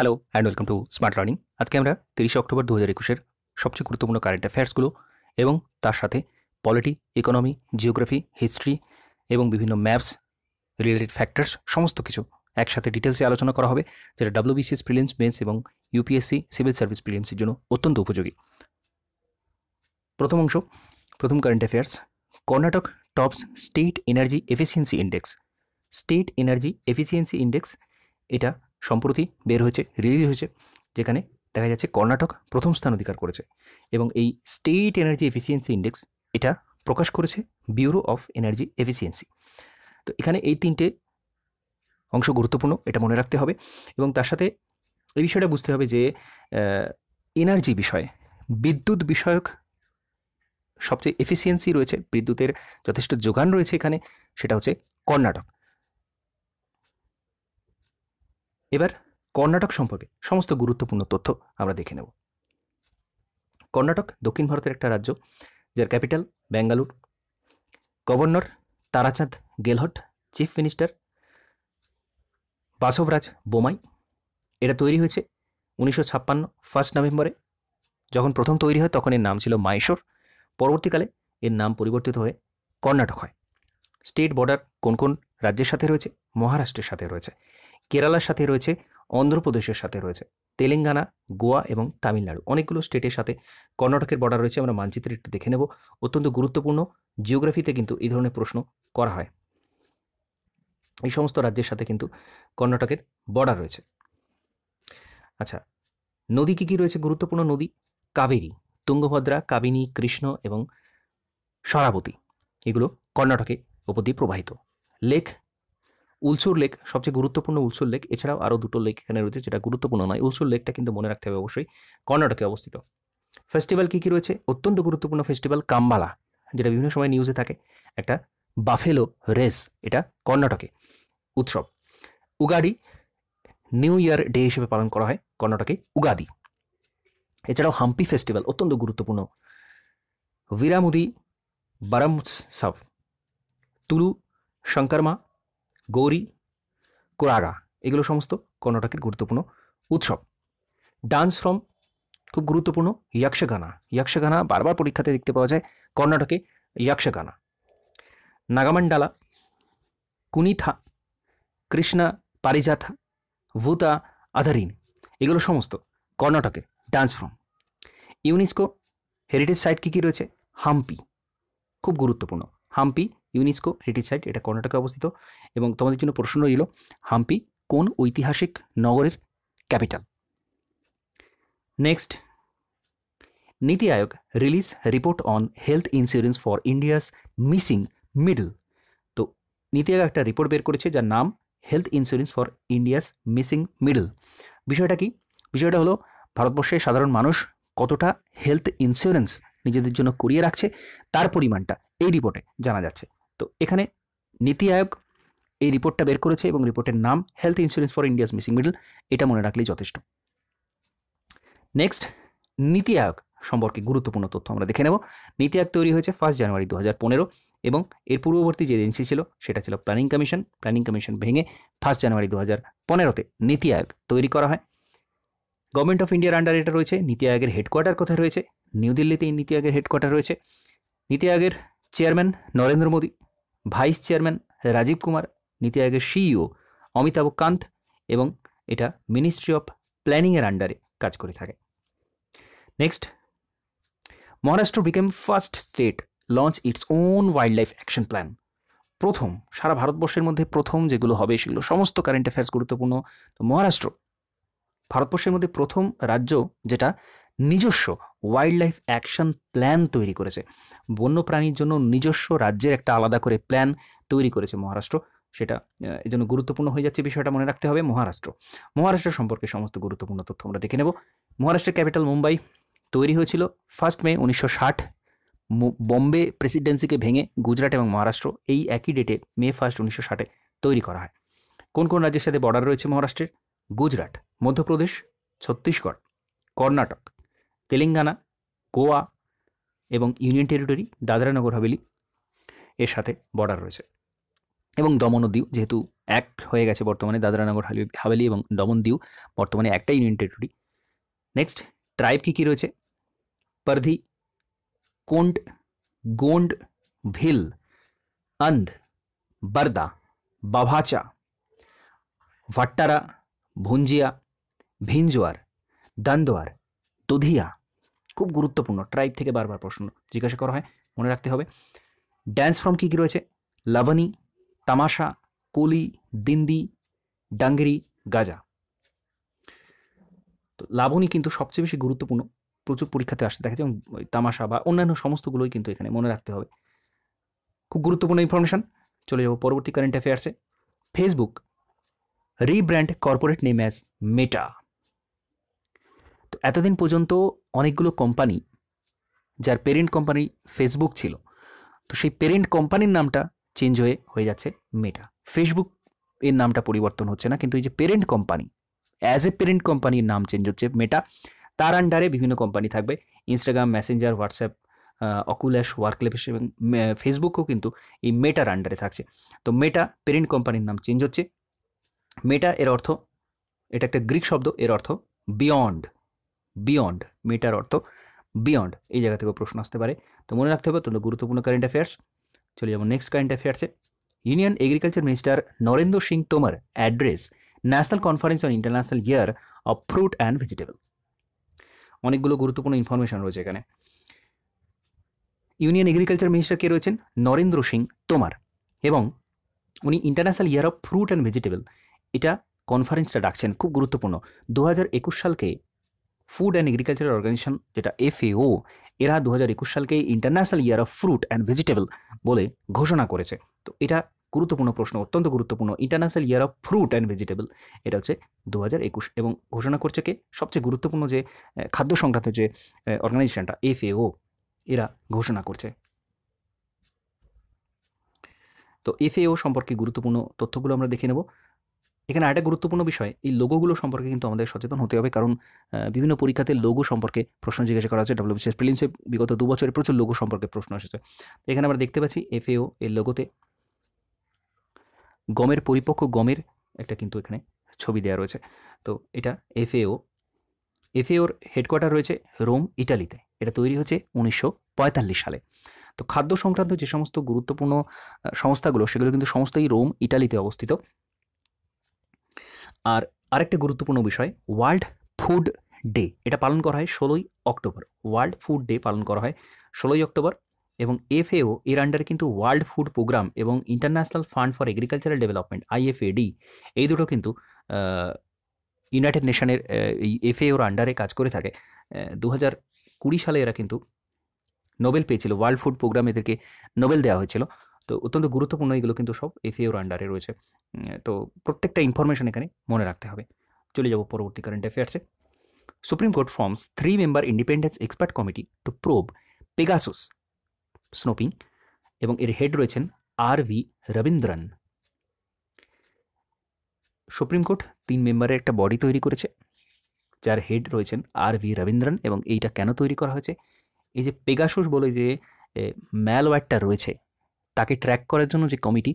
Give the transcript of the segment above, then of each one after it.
hello and welcome to smart learning আজকে আমরা তিরিশে অক্টোবর দু হাজার একুশের সবচেয়ে গুরুত্বপূর্ণ কারেন্ট অ্যাফেয়ার্সগুলো এবং তার সাথে পলিটি ইকোনমি জিওগ্রাফি হিস্ট্রি এবং বিভিন্ন ম্যাপস রিলেটেড ফ্যাক্টরস সমস্ত কিছু একসাথে ডিটেলসে আলোচনা করা হবে যেটা ডাব্লিউবিসিএস প্রিলিয়ামস মেন্স এবং ইউপিএসসি সিভিল সার্ভিস প্রিলিয়ামসের জন্য অত্যন্ত উপযোগী প্রথম অংশ প্রথম current affairs Karnataka tops state energy efficiency index state energy efficiency index এটা সম্প্রতি বের হয়েছে রিলিজ হয়েছে যেখানে দেখা যাচ্ছে কর্ণাটক প্রথম স্থান অধিকার করেছে এবং এই স্টেট এনার্জি এফিসিয়েন্সি ইন্ডেক্স এটা প্রকাশ করেছে ব্যুরো অফ এনার্জি এফিসিয়েন্সি তো এখানে এই তিনটে অংশ গুরুত্বপূর্ণ এটা মনে রাখতে হবে এবং তার সাথে এই বিষয়টা বুঝতে হবে যে এনার্জি বিষয়ে বিদ্যুৎ বিষয়ক সবচেয়ে এফিসিয়েন্সি রয়েছে বিদ্যুতের যথেষ্ট যোগান রয়েছে এখানে সেটা হচ্ছে কর্ণাটক এবার কর্ণাটক সম্পর্কে সমস্ত গুরুত্বপূর্ণ তথ্য আমরা দেখে নেব কর্ণাটক দক্ষিণ ভারতের একটা রাজ্য যার capital Bengaluru governor Tarachand Gehlot chief minister Basavaraj Bommai এটা তৈরি হয়েছে উনিশশো ছাপ্পান্ন ফার্স্ট নভেম্বরে যখন প্রথম তৈরি হয় তখন এর নাম ছিল মাইশোর পরবর্তীকালে এর নাম পরিবর্তিত হয়ে কর্ণাটক হয় স্টেট বর্ডার কোন কোন রাজ্যের সাথে রয়েছে মহারাষ্ট্রের সাথে রয়েছে কেরালার সাথে রয়েছে অন্ধ্রপ্রদেশের সাথে রয়েছে তেলেঙ্গানা গোয়া এবং তামিলনাড়ু অনেকগুলো স্টেটের সাথে কর্ণাটকের বর্ডার রয়েছে আমরা মানচিত্রে একটু দেখে নেব অত্যন্ত গুরুত্বপূর্ণ জিওগ্রাফিতে কিন্তু এই ধরনের প্রশ্ন করা হয় এই সমস্ত রাজ্যের সাথে কিন্তু কর্ণাটকের বর্ডার রয়েছে আচ্ছা নদী কী কী রয়েছে গুরুত্বপূর্ণ নদী কাবেরী তুঙ্গভদ্রা কাবিনী কৃষ্ণ এবং সরাবতী এগুলো কর্ণাটকে উপর দিয়ে প্রবাহিত লেক উলসুর লেক সবচেয়ে গুরুত্বপূর্ণ উলসুর লেক এছাড়াও আরও দুটো লেক এখানে রয়েছে যেটা গুরুত্বপূর্ণ নয় উলসুর লেকটা কিন্তু মনে রাখতে হবে অবশ্যই কর্ণাটকে অবস্থিত ফেস্টিভ্যাল কী কী রয়েছে অত্যন্ত গুরুত্বপূর্ণ ফেস্টিভ্যাল কাম্বালা যেটা বিভিন্ন সময় নিউজে থাকে একটা বাফেলো রেস এটা কর্ণাটকে উৎসব উগাডি নিউ ইয়ার ডে হিসেবে পালন করা হয় কর্ণাটকে উগাদি এছাড়াও হাম্পি ফেস্টিভ্যাল অত্যন্ত গুরুত্বপূর্ণ বিরামুদি বারামুৎসব তুলু শঙ্করমা গৌরী কোরাগা এগুলো সমস্ত কর্ণাটকের গুরুত্বপূর্ণ উৎসব ডান্স ফ্রম খুব গুরুত্বপূর্ণ ইয়াকশাগানা ইয়াকশাগানা বারবার পরীক্ষাতে দেখতে পাওয়া যায় কর্ণাটকে ইয়াকশাগানা নাগামান্ডালা কুনিথা কৃষ্ণা পারিজাথা ভূতা আধারিন এগুলো সমস্ত কর্ণাটকের dance from UNESCO heritage site কী কী রয়েছে হাম্পি খুব গুরুত্বপূর্ণ হাম্পি ইউনেস্কো হেরিটেজ সাইট এটা কর্ণাটকে অবস্থিত এবং তোমাদের জন্য প্রশ্ন রইল হাম্পি কোন ঐতিহাসিক নগরের capital next NITI Aayog release report on health insurance for India's missing middle তো নীতি আয়োগ একটা রিপোর্ট বের করেছে যার নাম health insurance for India's missing middle বিষয়টা কি বিষয়টা হলো ভারতবর্ষের সাধারণ মানুষ কতটা হেলথ ইন্স্যুরেন্স নিজেদের জন্য করিয়ে রাখছে তার পরিমাণটা এই রিপোর্টে জানা যাচ্ছে তো এখানে নীতি আয়োগ এই রিপোর্টটা বের করেছে এবং রিপোর্টের নাম health insurance for India's missing middle এটা মনে রাখলেই যথেষ্ট নেক্সট নীতি আয়োগ সম্পর্কে গুরুত্বপূর্ণ তথ্য আমরা দেখে নেব নীতি আয়োগ তৈরি হয়েছে ফার্স্ট জানুয়ারি দু হাজার এবং এর পূর্ববর্তী যে এজেন্সি ছিল সেটা ছিল প্ল্যানিং কমিশন প্ল্যানিং কমিশন ভেঙে ফার্স্ট জানুয়ারি দু হাজার পনেরোতে নীতি আয়োগ তৈরি করা হয় গভর্নমেন্ট অফ ইন্ডিয়ার আন্ডার এটা রয়েছে নীতি আয়োগের হেডকোয়ার্টার কোথায় রয়েছে নিউ দিল্লিতে নীতি আয়োগের হেডকোয়ার্টার রয়েছে নীতি আয়োগের chairman Narendra Modi vice chairman Rajiv Kumar NITI আয়োগের সিইও অমিতাভ কান্ত এবং এটা মিনিস্ট্রি অফ প্ল্যানিংয়ের আন্ডারে কাজ করে থাকে next Maharashtra became first state launch its own wildlife action plan প্রথম সারা ভারতবর্ষের মধ্যে প্রথম যেগুলো হবে সেগুলো সমস্ত কারেন্ট অ্যাফেয়ার্স গুরুত্বপূর্ণ তো মহারাষ্ট্র ভারতবর্ষের মধ্যে প্রথম রাজ্য যেটা নিজস্ব ওয়াইল্ড লাইফ অ্যাকশন প্ল্যান তৈরি করেছে বন্যপ্রাণীর জন্য নিজস্ব রাজ্যের একটা আলাদা করে প্ল্যান তৈরি করেছে মহারাষ্ট্র সেটা এই জন্য গুরুত্বপূর্ণ হয়ে যাচ্ছে বিষয়টা মনে রাখতে হবে মহারাষ্ট্র মহারাষ্ট্র সম্পর্কে সমস্ত গুরুত্বপূর্ণ তথ্য আমরা দেখে নেব মহারাষ্ট্রের ক্যাপিটাল মুম্বাই তৈরি হয়েছিল ফার্স্ট মে উনিশশো ষাট বম্বে প্রেসিডেন্সিকে ভেঙে গুজরাট এবং মহারাষ্ট্র এই একই ডেটে মে ফার্স্ট উনিশশো ষাটে তৈরি করা হয় কোন কোন রাজ্যের সাথে বর্ডার রয়েছে মহারাষ্ট্রের গুজরাট মধ্যপ্রদেশ ছত্তিশগড় কর্ণাটক তেলেঙ্গানা গোয়া এবং ইউনিয়ন টেরিটরি নগর হাভেলি এর সাথে বর্ডার রয়েছে এবং দমন দিউ যেহেতু এক হয়ে গেছে বর্তমানে নগর হাভেলি এবং দমন দিউ বর্তমানে একটা ইউনিয়ন টেরিটরি নেক্সট ট্রাইব কী কী রয়েছে পারধি কোন্ড গোন্ড ভিল অন্ধ বারদা বাভাচা ভাট্টারা ভুঞ্জিয়া ভিঞ্জোয়ার দন্দোয়ার দুধিয়া খুব গুরুত্বপূর্ণ ট্রাইব থেকে বারবার প্রশ্ন জিজ্ঞাসা করা হয় মনে রাখতে হবে ড্যান্স ফর্ম কী কী রয়েছে লাবণী তামাশা কলি দিন্দি ডাঙ্গেরি গাজা তো লাবণী কিন্তু সবচেয়ে বেশি গুরুত্বপূর্ণ প্রচুর পরীক্ষাতে আসতে দেখা যায় তামাশা বা অন্যান্য সমস্তগুলোই কিন্তু এখানে মনে রাখতে হবে খুব গুরুত্বপূর্ণ ইনফরমেশান চলে যাবো পরবর্তী কারেন্ট অ্যাফেয়ার্সে Facebook rebrand corporate name as Meta এতদিন পর্যন্ত অনেকগুলো কোম্পানি যার পেরেন্ট কোম্পানি ফেসবুক ছিল তো সেই পেরেন্ট কোম্পানির নামটা চেঞ্জ হয়ে হয়ে যাচ্ছে মেটা ফেসবুক এর নামটা পরিবর্তন হচ্ছে না কিন্তু এই যে parent company as a parent কোম্পানির নাম চেঞ্জ হচ্ছে মেটা তার আন্ডারে বিভিন্ন কোম্পানি থাকবে Instagram Messenger WhatsApp Oculus Workplace এবং ফেসবুকও কিন্তু এই মেটার আন্ডারে থাকছে তো মেটা পেরেন্ট কোম্পানির নাম চেঞ্জ হচ্ছে মেটা এর অর্থ এটা একটা গ্রিক শব্দ এর অর্থ বিয়ন্ড বিয়ন্ড মিটার অর্থ বিয়ন্ড এই জায়গা থেকেও প্রশ্ন আসতে পারে তো মনে রাখতে হবে অত্যন্ত গুরুত্বপূর্ণ কারেন্ট অ্যাফেয়ার্স চলে যাবো নেক্সট কারেন্ট অ্যাফেয়ার্সে union agriculture minister Narendra Singh Tomar address national conference on international year of fruit and vegetable অনেকগুলো গুরুত্বপূর্ণ ইনফরমেশন রয়েছে এখানে ইউনিয়ন এগ্রিকালচার মিনিস্টার কে রয়েছেন নরেন্দ্র সিং তোমার এবং উনি international year of fruit and vegetable এটা কনফারেন্সটা ডাকছেন খুব গুরুত্বপূর্ণ দু সালকে ফুড অ্যান্ড এগ্রিকালচারাল অর্গানাইজেশন যেটা এফএও এরা দু হাজার একুশ সালকে international year of fruit and vegetable বলে ঘোষণা করেছে তো এটা গুরুত্বপূর্ণ প্রশ্ন অত্যন্ত গুরুত্বপূর্ণ international year of fruit and vegetable এটা হচ্ছে দু হাজার একুশ এবং ঘোষণা করছে কে সবচেয়ে গুরুত্বপূর্ণ যে খাদ্য সংক্রান্ত যে অর্গানাইজেশনটা এফএও এরা ঘোষণা করছে তো ও সম্পর্কে গুরুত্বপূর্ণ তথ্যগুলো আমরা দেখে নেব এখানে আরেকটা গুরুত্বপূর্ণ বিষয় এই লোগোগুলো সম্পর্কে কিন্তু আমাদের সচেতন হতে হবে কারণ বিভিন্ন পরীক্ষাতে লোগো সম্পর্কে প্রশ্ন জিজ্ঞাসা করা হচ্ছে ডাব্লিউবিসিএস প্রিলিমসে বিগত দু বছরে প্রচুর লোগো সম্পর্কে প্রশ্ন এসেছে এখানে আমরা দেখতে পাচ্ছি এফএও এর লোগোতে গমের পরিপক্ক গমের একটা কিন্তু এখানে ছবি দেওয়া রয়েছে তো এটা এফএও এফএওর হেডকোয়ার্টার রয়েছে রোম ইটালিতে এটা তৈরি হচ্ছে উনিশশো সালে তো খাদ্য সংক্রান্ত যে সমস্ত গুরুত্বপূর্ণ সংস্থাগুলো সেগুলো কিন্তু সমস্তই রোম ইটালিতে অবস্থিত আর আরেকটা গুরুত্বপূর্ণ বিষয় ওয়ার্ল্ড ফুড ডে এটা পালন করা হয় ষোলোই অক্টোবর ওয়ার্ল্ড ফুড ডে পালন করা হয় ষোলোই অক্টোবর এবং এফএও এর আন্ডারে কিন্তু ওয়ার্ল্ড ফুড প্রোগ্রাম এবং international fund for agricultural development IFAD এই দুটো কিন্তু ইউনাইটেড নেশনের এই এফএওর আন্ডারে কাজ করে থাকে দু কুড়ি সালে এরা কিন্তু নোবেল পেয়েছিল ওয়ার্ল্ড ফুড প্রোগ্রাম এদেরকে নোবেল দেওয়া হয়েছিল তো অত্যন্ত গুরুত্বপূর্ণ এগুলো কিন্তু সব এফএর আন্ডারে রয়েছে তো প্রত্যেকটা ইনফরমেশন এখানে মনে রাখতে হবে চলে যাব পরবর্তী কারেন্ট অ্যাফেয়ার্সে supreme court forms three member independence expert committee to probe Pegasus snooping এবং এর হেড রয়েছেন R V Raveendran supreme court তিন মেম্বারের একটা বডি তৈরি করেছে যার হেড রয়েছেন আর ভি রবীন্দ্রন এবং এইটা কেন তৈরি করা হয়েছে এই যে পেগাসুস বলে যে ম্যালওয়্যারটা রয়েছে তাকে ট্র্যাক করার জন্য যে কমিটি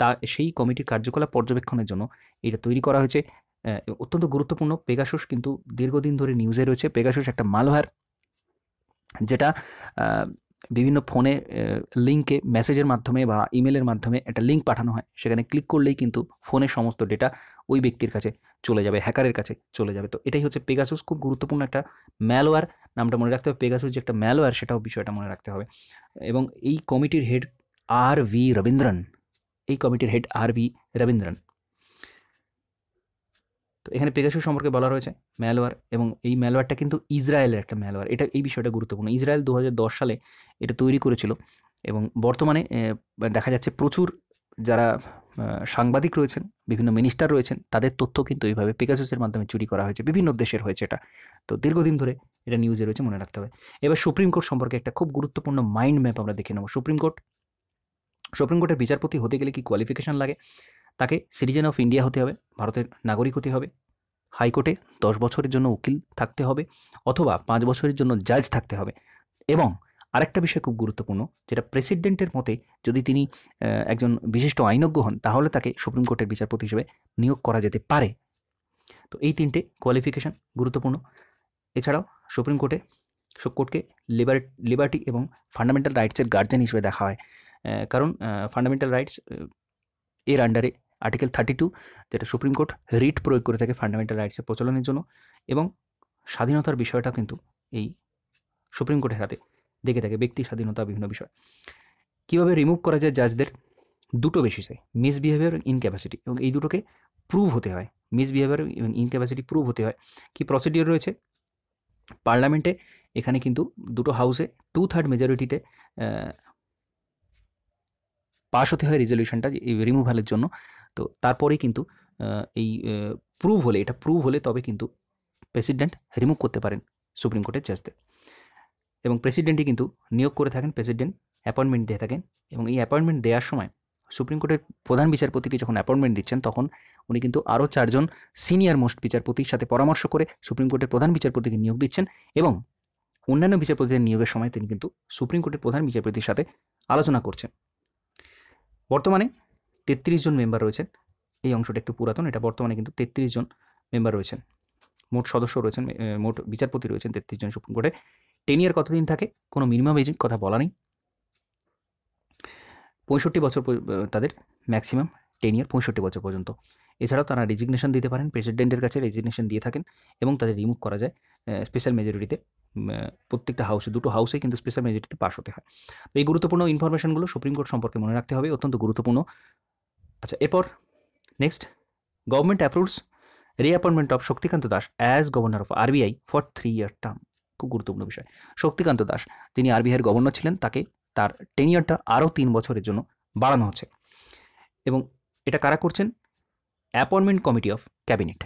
তা সেই কমিটির কার্যকলাপ পর্যবেক্ষণের জন্য এটা তৈরি করা হয়েছে অত্যন্ত গুরুত্বপূর্ণ পেগাসুস কিন্তু দীর্ঘদিন ধরে নিউজে রয়েছে পেগাসুস একটা মালওয়্যার যেটা বিভিন্ন ফোনে লিঙ্কে মেসেজের মাধ্যমে বা ইমেলের মাধ্যমে একটা লিঙ্ক পাঠানো হয় সেখানে ক্লিক করলেই কিন্তু ফোনের সমস্ত ডেটা ওই ব্যক্তির কাছে চলে যাবে হ্যাকারের কাছে চলে যাবে তো এটাই হচ্ছে পেগাসুস খুব গুরুত্বপূর্ণ একটা ম্যালওয়ার নামটা মনে রাখতে হবে পেগাসুস যে একটা ম্যালওয়ার সেটাও বিষয়টা মনে রাখতে হবে এবং এই কমিটির হেড আর ভি রবীন্দ্রন এই কমিটির হেড আর ভি রবীন্দ্রন তো এখানে পেগাসু সম্পর্কে বলা রয়েছে ম্যালওয়ার এবং এই ম্যালওয়ারটা কিন্তু ইসরায়েলের একটা ম্যালওয়ার এটা এই বিষয়টা গুরুত্বপূর্ণ ইসরায়েল দু সালে এটা তৈরি করেছিল এবং বর্তমানে দেখা যাচ্ছে প্রচুর যারা সাংবাদিক রয়েছেন বিভিন্ন মিনিস্টার রয়েছেন তাদের তথ্য কিন্তু এইভাবে পেগাসুসের মাধ্যমে চুরি করা হয়েছে বিভিন্ন দেশের হয়েছে এটা তো দীর্ঘদিন ধরে এটা নিউজে রয়েছে মনে রাখতে হবে এবার সুপ্রিম কোর্ট সম্পর্কে একটা খুব গুরুত্বপূর্ণ মাইন্ড ম্যাপ আমরা দেখে নেব সুপ্রিম কোর্ট সুপ্রিম কোর্টের বিচারপতি হতে গেলে কি কোয়ালিফিকেশান লাগে তাকে সিটিজেন অফ ইন্ডিয়া হতে হবে ভারতের নাগরিক হতে হবে হাইকোর্টে দশ বছরের জন্য উকিল থাকতে হবে অথবা পাঁচ বছরের জন্য জাজ থাকতে হবে এবং আরেকটা বিষয় খুব গুরুত্বপূর্ণ যেটা প্রেসিডেন্টের মতে যদি তিনি একজন বিশিষ্ট আইনজ্ঞ হন তাহলে তাকে সুপ্রিম কোর্টের বিচারপতি হিসেবে নিয়োগ করা যেতে পারে তো এই তিনটে কোয়ালিফিকেশান গুরুত্বপূর্ণ এছাড়াও সুপ্রিম কোর্টে সুপ্রিম কোর্টকে লিবার লিবার্টি এবং ফান্ডামেন্টাল রাইটসের গার্জেন হিসেবে দেখা হয় কারণ ফান্ডামেন্টাল রাইটস এর আন্ডারে আর্টিকেল থার্টি টু যেটা সুপ্রিম কোর্ট রিট প্রয়োগ করে থাকে ফান্ডামেন্টাল রাইটসের প্রচলনের জন্য এবং স্বাধীনতার বিষয়টা কিন্তু এই সুপ্রিম কোর্টের হাতে দেখে থাকে ব্যক্তি স্বাধীনতা বিভিন্ন বিষয় কীভাবে রিমুভ করা যায় জাজদের দুটো বেসিসে মিসবিহেভিয়ার ইনক্যাপাসিটি এবং এই দুটোকে প্রুভ হতে হয় মিসবিহেভিয়ার এবং ইনক্যাপাসিটি প্রুভ হতে হয় কি প্রসিডিওর রয়েছে পার্লামেন্টে এখানে কিন্তু দুটো হাউসে টু থার্ড মেজরিটিতে পাশ হতে হয় রেজলিউশনটা রিমুভালের জন্য তো তারপরেই কিন্তু এই প্রুভ হলে এটা প্রুভ হলে তবে কিন্তু প্রেসিডেন্ট রিমুভ করতে পারেন সুপ্রিম কোর্টের জাজদের এবং প্রেসিডেন্টই কিন্তু নিয়োগ করে থাকেন প্রেসিডেন্ট অ্যাপয়েন্টমেন্ট দিয়ে থাকেন এবং এই অ্যাপয়েন্টমেন্ট দেওয়ার সময় সুপ্রিম কোর্টের প্রধান বিচারপতিকে যখন অ্যাপয়েন্টমেন্ট দিচ্ছেন তখন উনি কিন্তু আরও চারজন সিনিয়র মোস্ট বিচারপতির সাথে পরামর্শ করে সুপ্রিম কোর্টের প্রধান বিচারপতিকে নিয়োগ দিচ্ছেন এবং অন্যান্য বিচারপতিদের নিয়োগের সময় তিনি কিন্তু সুপ্রিম কোর্টের প্রধান বিচারপতির সাথে আলোচনা করছেন বর্তমানে তেত্রিশ জন মেম্বার রয়েছেন এই অংশটা একটু পুরাতন এটা বর্তমানে কিন্তু তেত্রিশ জন মেম্বার রয়েছেন মোট সদস্য রয়েছেন মোট বিচারপতি রয়েছেন তেত্রিশ জন সুপ্রিম কোর্টে টেন ইয়ার কতদিন থাকে কোনো মিনিমাম এজের কথা বলা নেই পঁয়ষট্টি বছর তাদের ম্যাক্সিমাম টেন ইয়ার পঁয়ষট্টি বছর পর্যন্ত এছাড়াও তারা রেজিগনেশন দিতে পারেন প্রেসিডেন্টের কাছে রেজিগনেশন দিয়ে থাকেন এবং তাদের রিমুভ করা যায় স্পেশাল মেজরিটিতে প্রত্যেকটা হাউসে দুটো হাউসে কিন্তু স্পেশাল মেজরিটিতে পাশ হতে হয় তো এই গুরুত্বপূর্ণ ইনফরমেশনগুলো সুপ্রিম কোর্ট সম্পর্কে মনে রাখতে হবে অত্যন্ত গুরুত্বপূর্ণ আচ্ছা এরপর next government approves reappointment of Shaktikanta Das as governor of RBI for three year term খুব গুরুত্বপূর্ণ বিষয় শক্তিকান্ত দাস যিনি আরবিআইয়ের গভর্নর ছিলেন তাকে তার টেনিয়ারটা আরও তিন বছরের জন্য বাড়ানো হচ্ছে এবং এটা কারা করছেন অ্যাপয়েন্টমেন্ট কমিটি অফ ক্যাবিনেট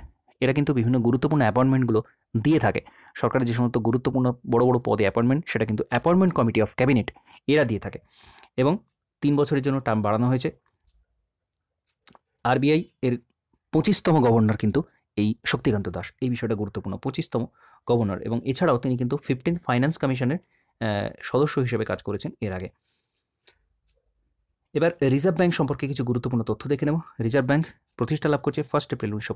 এরা কিন্তু বিভিন্ন গুরুত্বপূর্ণ অ্যাপয়েন্টমেন্টগুলো দিয়ে থাকে সরকারের যে সমস্ত গুরুত্বপূর্ণ বড় বড় পদে অ্যাপয়েন্টমেন্ট সেটা কিন্তু অ্যাপয়েন্টমেন্ট কমিটি অফ ক্যাবিনেট এরা দিয়ে থাকে এবং তিন বছরের জন্য টার্ম বাড়ানো হয়েছে আরবিআই এর পঁচিশতম গভর্নর কিন্তু এই শক্তিকান্ত দাস এই বিষয়টা গুরুত্বপূর্ণ পঁচিশতম গভর্নর এবং এছাড়াও তিনি কিন্তু ফিফটিন ফাইন্যান্স কমিশনের সদস্য হিসেবে কাজ করেছেন এর আগে এবার রিজার্ভ ব্যাঙ্ক সম্পর্কে কিছু গুরুত্বপূর্ণ তথ্য দেখে নেব রিজার্ভ ব্যাঙ্ক প্রতিষ্ঠা লাভ করছে ফার্স্ট এপ্রিল উনিশশো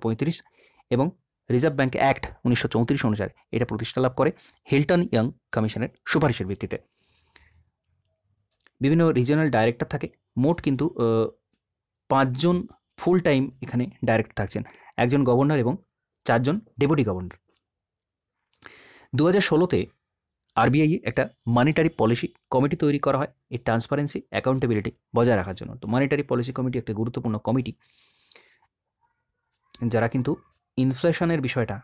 এবং রিজার্ভ ব্যাঙ্ক অ্যাক্ট উনিশশো অনুসারে এটা প্রতিষ্ঠা লাভ করে হিল্টন ইয়াং কমিশনের সুপারিশের ভিত্তিতে বিভিন্ন রিজিয়নাল ডাইরেক্টর থাকে মোট কিন্তু পাঁচজন ফুল টাইম এখানে ডাইরেক্টর থাকছেন একজন গভর্নর এবং চারজন ডেপুটি গভর্নর দু হাজার ষোলোতে আরবিআই একটা মানিটারি পলিসি কমিটি তৈরি করা হয় এই ট্রান্সপারেন্সি অ্যাকাউন্টেবিলিটি বজায় রাখার জন্য তো মানিটারি পলিসি কমিটি একটা গুরুত্বপূর্ণ কমিটি যারা কিন্তু ইনফ্লেশনের বিষয়টা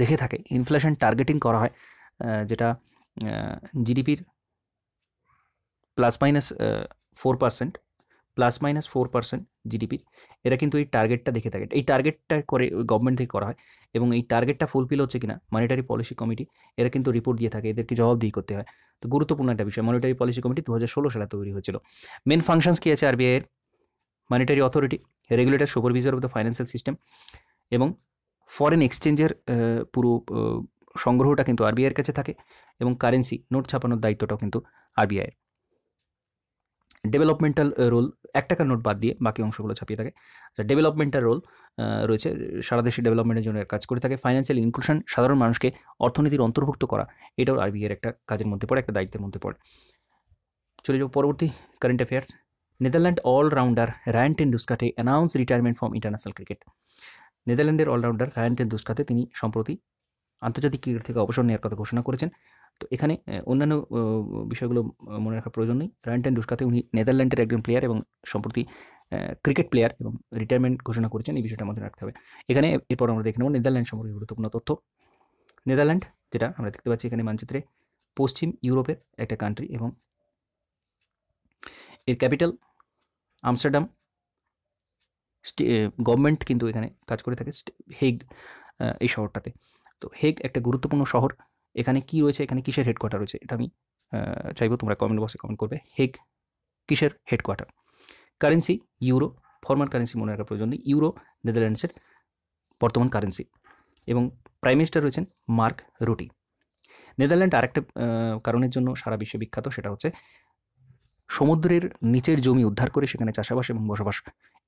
দেখে থাকে ইনফ্লেশন টার্গেটিং করা হয় যেটা জিডিপির plus minus four percent plus minus four percent জিডিপির এরা কিন্তু এই টার্গেটটা দেখে থাকে এই টার্গেটটা করে গভর্নমেন্ট থেকে করা হয় এবং এই টার্গেটটা ফুলফিল হচ্ছে কিনা মনিটারি পলিসি কমিটি এরা কিন্তু রিপোর্ট দিয়ে থাকে এদেরকে জবাবদিহি করতে হয় তো গুরুত্বপূর্ণ একটা বিষয় মনিটারি পলিসি কমিটি দু হাজার ষোলো সালে তৈরি হয়েছিল মেন ফাংশনস কী আছে আরবিআইয়ের monetary authority regulator supervisor of the financial system এবং ফরেন এক্সচেঞ্জের পুরো সংগ্রহটা কিন্তু আরবিআইয়ের কাছে থাকে এবং কারেন্সি নোট ছাপানোর দায়িত্বটাও কিন্তু আরবিআইয়ের ডেভেলপমেন্টাল রোল এক টাকার নোট বাদ দিয়ে বাকি অংশগুলো ছাপিয়ে থাকে আচ্ছা ডেভেলপমেন্টাল রোল রয়েছে সারা দেশে ডেভেলপমেন্টের জন্য কাজ করে থাকে ফাইন্যান্সিয়াল ইনক্লুশন সাধারণ মানুষকে অর্থনীতির অন্তর্ভুক্ত করা এটাও আরবিআইয়ের একটা কাজের মধ্যে পড়ে একটা দায়িত্বের মধ্যে পড়ে চলে যাবো পরবর্তী current affairs Netherland allrounder Ryan ten Doeschate announce retirement from international cricket নেদারল্যান্ডের অলরাউন্ডার রায়ান্টেন দুস্কাতে তিনি সম্প্রতি আন্তর্জাতিক ক্রিকেট থেকে অবসর নেওয়ার কথা ঘোষণা করেছেন তো এখানে অন্যান্য বিষয়গুলো মনে রাখার প্রয়োজন নেই রায়ান্টেন দুস্কাতে উনি নেদারল্যান্ডের একজন প্লেয়ার এবং সম্প্রতি ক্রিকেট প্লেয়ার এবং রিটায়ারমেন্ট ঘোষণা করেছেন এই বিষয়টা আমাদের রাখতে হবে এখানে এরপর আমরা দেখে নেব নেদারল্যান্ড সম্পর্কে গুরুত্বপূর্ণ তথ্য নেদারল্যান্ড যেটা আমরা দেখতে পাচ্ছি এখানে মানচিত্রে পশ্চিম ইউরোপের একটা কান্ট্রি এবং এর ক্যাপিটাল আমস্টারডাম গভর্নমেন্ট কিন্তু এখানে কাজ করে থাকে হেগ এই শহরটাতে তো হেগ একটা গুরুত্বপূর্ণ শহর এখানে কি রয়েছে এখানে কিসের হেডকোয়ার্টার রয়েছে এটা আমি চাইবো তোমরা কমেন্ট বক্সে কমেন্ট করবে হেগ কিসের headquarter currency euro formal currency মনে রাখার প্রয়োজন নেই ইউরো নেদারল্যান্ডসের বর্তমান কারেন্সি এবং প্রাইম মিনিস্টার রয়েছেন মার্ক রুটি নেদারল্যান্ড আরেকটা কারণের জন্য সারা বিশ্ব বিখ্যাত সেটা হচ্ছে সমুদ্রের নিচের জমি উদ্ধার করে সেখানে চাষাবাস এবং বসবাস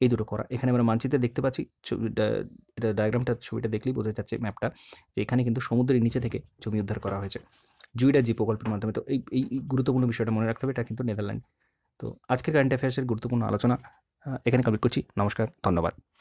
এই দুটো করা এখানে আমরা মানচিত্রে দেখতে পাচ্ছি এটা ডায়াগ্রামটা ছবিটা দেখলেই বোঝা যাচ্ছে ম্যাপটা যে এখানে কিন্তু সমুদ্রের নিচে থেকে জমি উদ্ধার করা হয়েছে জুইডা জি প্রকল্পের মাধ্যমে তো এই এই গুরুত্বপূর্ণ বিষয়টা মনে রাখতে হবে এটা কিন্তু নেদারল্যান্ড তো আজকে কারেন্ট অ্যাফেয়ার্সের গুরুত্বপূর্ণ আলোচনা এখানে কমপ্লিট করছি নমস্কার ধন্যবাদ